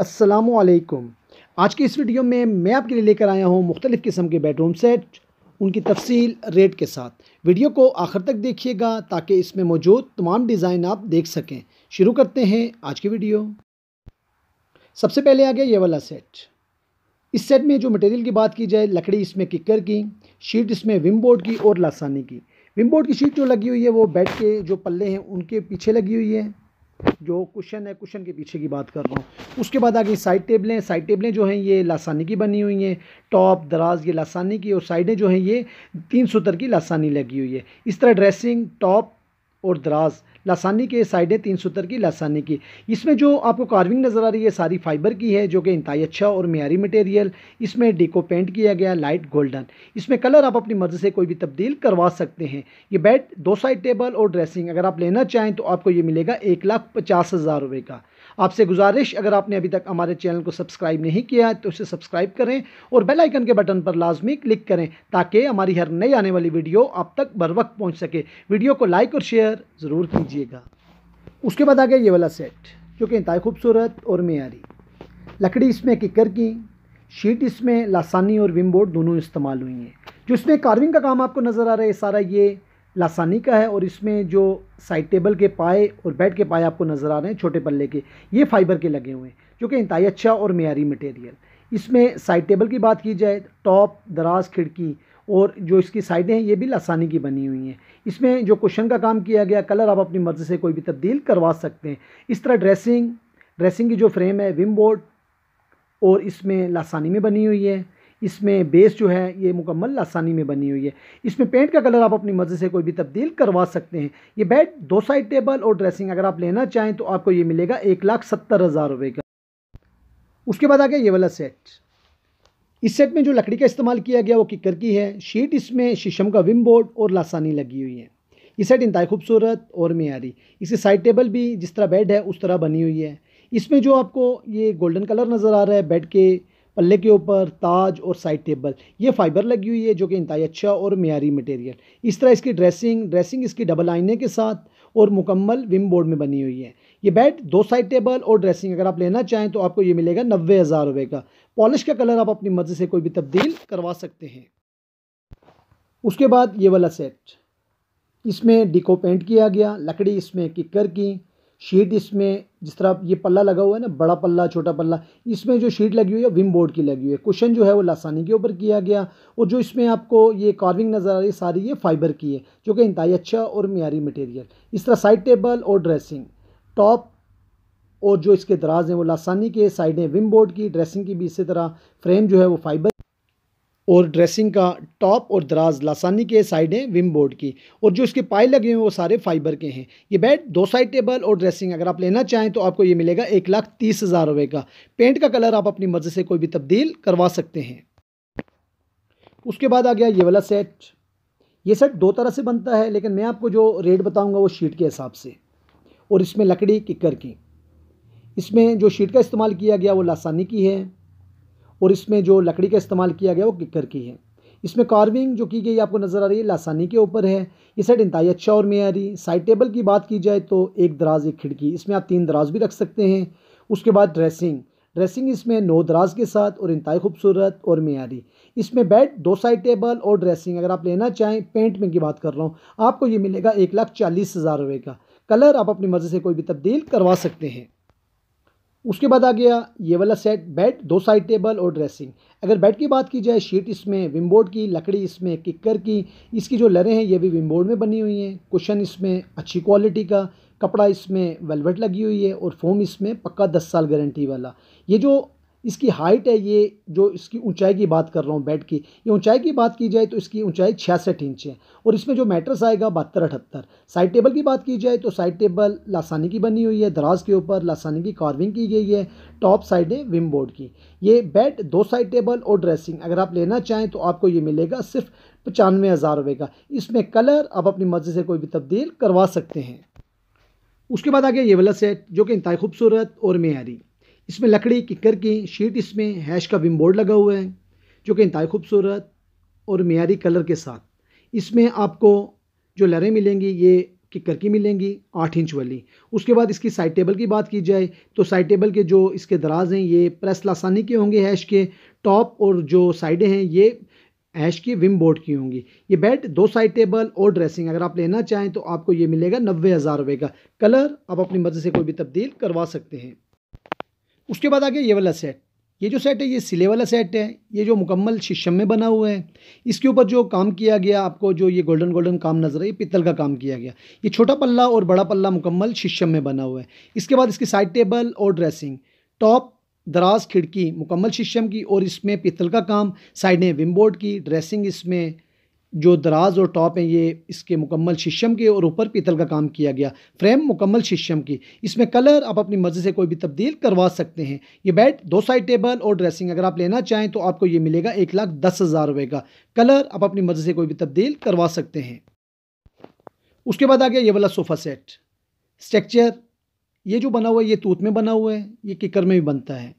असलकम आज की इस वीडियो में मैं आपके लिए लेकर आया हूँ मुख्तलिफ़ किस्म के बेडरूम सेट उनकी तफसील रेट के साथ वीडियो को आखिर तक देखिएगा ताकि इसमें मौजूद तमाम डिज़ाइन आप देख सकें शुरू करते हैं आज की वीडियो सबसे पहले आ गया ये वाला सेट इस सेट में जो मटेरियल की बात की जाए लकड़ी इसमें किकर की शीट इसमें विम बोर्ड की और लासानी की विम बोर्ड की शीट जो लगी हुई है वो बेड के जो पल्ले हैं उनके पीछे लगी हुई है जो क्वेश्चन है क्वेश्चन के पीछे की बात कर रहा हूँ उसके बाद आगे साइड टेबलें साइड टेबलें जो हैं ये लासानी की बनी हुई हैं टॉप दराज ये लासानी की और साइडें जो हैं ये तीन सूत्र की लासानी लगी हुई है इस तरह ड्रेसिंग टॉप और दराज लासानी के साइडें तीन सूत्र की लासानी की इसमें जो आपको कार्विंग नज़र आ रही है सारी फाइबर की है जो कि इंतई अच्छा और मीरी मटेरियल इसमें डिको पेंट किया गया लाइट गोल्डन इसमें कलर आप अपनी मर्ज़ी से कोई भी तब्दील करवा सकते हैं ये बेड दो साइड टेबल और ड्रेसिंग अगर आप लेना चाहें तो आपको ये मिलेगा एक लाख पचास हज़ार रुपये का आपसे गुजारिश अगर आपने अभी तक हमारे चैनल को सब्सक्राइब नहीं किया है तो इसे सब्सक्राइब करें और बेल आइकन के बटन पर लाजमी क्लिक करें ताकि हमारी हर नई आने वाली वीडियो आप तक बर वक्त पहुँच सके वीडियो को लाइक और शेयर ज़रूर कीजिएगा उसके बाद आ गया ये वाला सेट जो कि इंतई खूबसूरत और मीरी लकड़ी इसमें किकर की शीट इसमें लासानी और विम बोर्ड दोनों इस्तेमाल हुई हैं जिसमें कार्विंग का काम आपको नज़र आ रहा है सारा ये लासानी का है और इसमें जो साइड टेबल के पाए और बेड के पाए आपको नज़र आ रहे हैं छोटे पल्ले के ये फाइबर के लगे हुए हैं जो कि इंतई अच्छा और मीरी मटेरियल इसमें साइड टेबल की बात की जाए टॉप दराज खिड़की और जो इसकी साइडें हैं ये भी लासानी की बनी हुई हैं इसमें जो कुशन का काम किया गया कलर आप अपनी मर्ज़ी से कोई भी तब्दील करवा सकते हैं इस तरह ड्रेसिंग ड्रेसिंग की जो फ्रेम है विम बोर्ड और इसमें लासानी में बनी हुई है इसमें बेस जो है ये मुकम्मल लासानी में बनी हुई है इसमें पेंट का कलर आप अपनी मर्ज़ी से कोई भी तब्दील करवा सकते हैं ये बेड दो साइड टेबल और ड्रेसिंग अगर आप लेना चाहें तो आपको ये मिलेगा एक लाख सत्तर हज़ार रुपये का उसके बाद आ गया ये वाला सेट इस सेट में जो लकड़ी का इस्तेमाल किया गया वो किकर की है शीट इसमें शीशम का विम बोर्ड और लासानी लगी हुई है ये सेट इंतहा खूबसूरत और मैारी इसकी साइड टेबल भी जिस तरह बेड है उस तरह बनी हुई है इसमें जो आपको ये गोल्डन कलर नज़र आ रहा है बेड के पल्ले के ऊपर ताज और साइड टेबल ये फाइबर लगी हुई है जो कि इंतहाई अच्छा और मीरी मटेरियल इस तरह इसकी ड्रेसिंग ड्रेसिंग इसकी डबल आइने के साथ और मुकम्मल विम बोर्ड में बनी हुई है ये बेड दो साइड टेबल और ड्रेसिंग अगर आप लेना चाहें तो आपको ये मिलेगा नब्बे हज़ार रुपये का पॉलिश का कलर आप अपनी मर्ज़ी से कोई भी तब्दील करवा सकते हैं उसके बाद ये वाला सेट इसमें डिको पेंट किया गया लकड़ी इसमें किकर की शीट इसमें जिस तरह ये पल्ला लगा हुआ है ना बड़ा पल्ला छोटा पल्ला इसमें जो शीट लगी हुई है विम बोर्ड की लगी हुई है क्वेश्चन जो है वो लासानी के ऊपर किया गया और जो इसमें आपको ये कार्विंग नज़र आ रही है सारी ये फाइबर की है जो कि इंतई अच्छा और मीरी मटेरियल इस तरह साइड टेबल और ड्रेसिंग टॉप और जो इसके दराज हैं वो लासानी के साइडें विम बोर्ड की ड्रेसिंग की भी इसी तरह फ्रेम जो है वो फाइबर और ड्रेसिंग का टॉप और दराज लासानी के साइड हैं विम बोर्ड की और जो इसके पाए लगे हुए हैं वो सारे फाइबर के हैं ये बेड दो साइड टेबल और ड्रेसिंग अगर आप लेना चाहें तो आपको ये मिलेगा एक लाख तीस हज़ार रुपये का पेंट का कलर आप अपनी मर्ज़ी से कोई भी तब्दील करवा सकते हैं उसके बाद आ गया ये वाला सेट ये सेट दो तरह से बनता है लेकिन मैं आपको जो रेट बताऊँगा वो शीट के हिसाब से और इसमें लकड़ी किकर की इसमें जो शीट का इस्तेमाल किया गया वो लासानी की है और इसमें जो लकड़ी का इस्तेमाल किया गया वो किकर की है इसमें कार्विंग जो की गई आपको नज़र आ रही है लासानी के ऊपर है ये सेट इंतहाई अच्छा और मैारी साइड टेबल की बात की जाए तो एक दराज एक खिड़की इसमें आप तीन दराज भी रख सकते हैं उसके बाद ड्रेसिंग ड्रेसिंग इसमें नौ दराज के साथ और इंतहाई खूबसूरत और मीरी इसमें बेड दो साइड टेबल और ड्रेसिंग अगर आप लेना चाहें पेंट में की बात कर रहा हूँ आपको ये मिलेगा एक लाख चालीस हज़ार रुपये का कलर आप अपनी मर्ज़ी से कोई भी तब्दील करवा सकते हैं उसके बाद आ गया ये वाला सेट बेड दो साइड टेबल और ड्रेसिंग अगर बेड की बात की जाए शीट इसमें विमबोर्ड की लकड़ी इसमें किकर की इसकी जो लरें हैं ये भी विमबोर्ड में बनी हुई हैं कुशन इसमें अच्छी क्वालिटी का कपड़ा इसमें वेलवेट लगी हुई है और फोम इसमें पक्का दस साल गारंटी वाला ये जो इसकी हाइट है ये जो इसकी ऊंचाई की बात कर रहा हूँ बेड की ये ऊंचाई की बात की जाए तो इसकी ऊंचाई छियासठ इंच है और इसमें जो मैट्रस आएगा बहत्तर अठहत्तर साइड टेबल की बात की जाए तो साइड टेबल लासानी की बनी हुई है दराज के ऊपर लासानी की कार्विंग की गई है टॉप साइड है विम बोर्ड की ये बेड दो साइड टेबल और ड्रेसिंग अगर आप लेना चाहें तो आपको ये मिलेगा सिर्फ पचानवे हज़ार रुपये का इसमें कलर आप अपनी मर्ज़ी से कोई भी तब्दील करवा सकते हैं उसके बाद आ गया ये वाला सेट जो कि इंतहा खूबसूरत और मीरी इसमें लकड़ी किकर की शीट इसमें हैश का विम बोर्ड लगा हुआ है जो कि इंतहा खूबसूरत और मीरी कलर के साथ इसमें आपको जो लहरें मिलेंगी ये किकर की मिलेंगी आठ इंच वाली उसके बाद इसकी साइड टेबल की बात की जाए तो साइड टेबल के जो इसके दराज हैं ये प्रेस लासानी के होंगे हैश के टॉप और जो साइडें हैं ये हैश की विम बोर्ड की होंगी ये बेड दो साइड टेबल और ड्रेसिंग अगर आप लेना चाहें तो आपको ये मिलेगा नब्बे हज़ार रुपये का कलर आप अपनी मर्ज़ी से कोई भी तब्दील करवा सकते हैं उसके बाद आ गया ये वाला सेट ये जो सेट है ये सिले वाला सेट है ये जो मुकम्मल शीशम में बना हुआ है इसके ऊपर जो काम किया गया आपको जो ये गोल्डन गोल्डन काम नज़र है ये पित्तल का काम किया गया ये छोटा पल्ला और बड़ा पल्ला मुकम्मल शीशम में बना हुआ है इसके बाद इसकी साइड टेबल और ड्रेसिंग टॉप दराज खिड़की मुकम्मल शीशम की और इसमें पित्तल का काम साइड में विम बोर्ड की ड्रेसिंग इसमें जो दराज और टॉप हैं ये इसके मुकम्मल शीशम के और ऊपर पीतल का काम किया गया फ्रेम मुकम्मल शीशम की इसमें कलर आप अपनी मर्ज़ी से कोई भी तब्दील करवा सकते हैं ये बेड दो साइड टेबल और ड्रेसिंग अगर आप लेना चाहें तो आपको ये मिलेगा एक लाख दस हज़ार रुपये का कलर आप अपनी मर्ज़ी से कोई भी तब्दील करवा सकते हैं उसके बाद आ गया ये वाला सोफ़ा सेट स्ट्रक्चर ये जो बना हुआ है ये तूत में बना हुआ है ये किकर में भी बनता है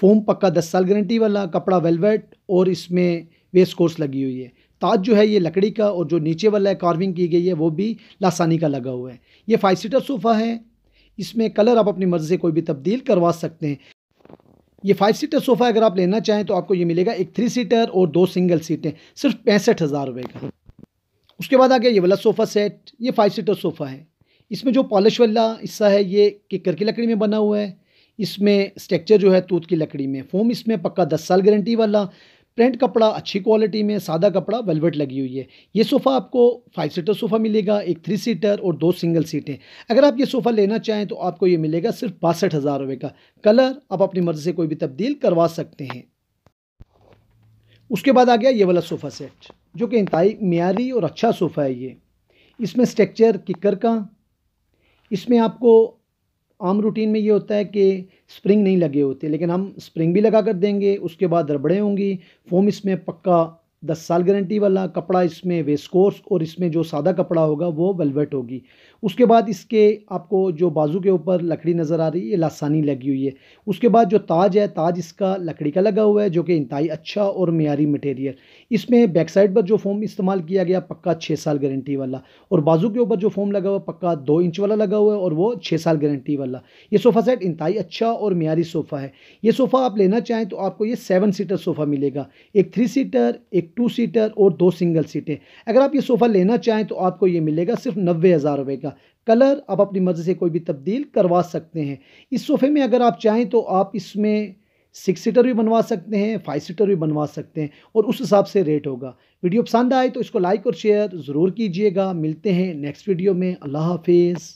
फोम पक्का दस साल गारंटी वाला कपड़ा वेलवेट और इसमें वेस्ट कोर्स लगी हुई है ताज जो है ये लकड़ी का और जो नीचे वाला है कार्विंग की गई है वो भी लासानी का लगा हुआ है ये फाइव सीटर सोफ़ा है इसमें कलर आप अपनी मर्ज़ी से कोई भी तब्दील करवा सकते हैं ये फाइव सीटर सोफ़ा अगर आप लेना चाहें तो आपको ये मिलेगा एक थ्री सीटर और दो सिंगल सीटें सिर्फ पैंसठ हज़ार रुपये का उसके बाद आ गया ये वाला सोफ़ा सेट ये फाइव सीटर सोफ़ा है इसमें जो पॉलिश वाला हिस्सा है ये किकर की लकड़ी में बना हुआ है इसमें स्ट्रक्चर जो है तूत की लकड़ी में फोम इसमें पक्का दस साल गारंटी वाला प्रिंट कपड़ा अच्छी क्वालिटी में सादा कपड़ा वेलवेट लगी हुई है ये सोफ़ा आपको फाइव सीटर सोफ़ा मिलेगा एक थ्री सीटर और दो सिंगल सीटें अगर आप ये सोफ़ा लेना चाहें तो आपको ये मिलेगा सिर्फ बासठ हज़ार रुपये का कलर आप अपनी मर्ज़ी से कोई भी तब्दील करवा सकते हैं उसके बाद आ गया ये वाला सोफ़ा सेट जो कि इंतई मीरी और अच्छा सोफ़ा है ये इसमें स्ट्रक्चर किकर का इसमें आपको आम रूटीन में ये होता है कि स्प्रिंग नहीं लगे होते लेकिन हम स्प्रिंग भी लगा कर देंगे उसके बाद रबड़ें होंगी फोम इसमें पक्का दस साल गारंटी वाला कपड़ा इसमें वेस्कोर्स और इसमें जो सादा कपड़ा होगा वो वेलवेट होगी उसके बाद इसके आपको जो बाजू के ऊपर लकड़ी नज़र आ रही है लासानी लगी हुई है उसके बाद जो ताज है ताज इसका लकड़ी का लगा हुआ है जो कि इंतई अच्छा और मीरी मटेरियल इसमें बैक साइड पर जो फ़ोम इस्तेमाल किया गया पक्का छः साल गारंटी वाला और बाजू के ऊपर जो फ़ोम लगा हुआ पक्का दो इंच वाला लगा हुआ है और वो छः साल गारंटी वाला ये सोफ़ा सेट इंतई अच्छा और मीरी सोफ़ा है ये सोफ़ा आप लेना चाहें तो आपको ये सेवन सीटर सोफ़ा मिलेगा एक थ्री सीटर एक टू सीटर और दो सिंगल सीटें अगर आप ये सोफ़ा लेना चाहें तो आपको ये मिलेगा सिर्फ नब्बे हज़ार रुपये का कलर आप अपनी मर्ज़ी से कोई भी तब्दील करवा सकते हैं इस सोफ़े में अगर आप चाहें तो आप इसमें सिक्स सीटर भी बनवा सकते हैं फाइव सीटर भी बनवा सकते हैं और उस हिसाब से रेट होगा वीडियो पसंद आए तो इसको लाइक और शेयर ज़रूर कीजिएगा मिलते हैं नेक्स्ट वीडियो में अल्लाह हाफिज़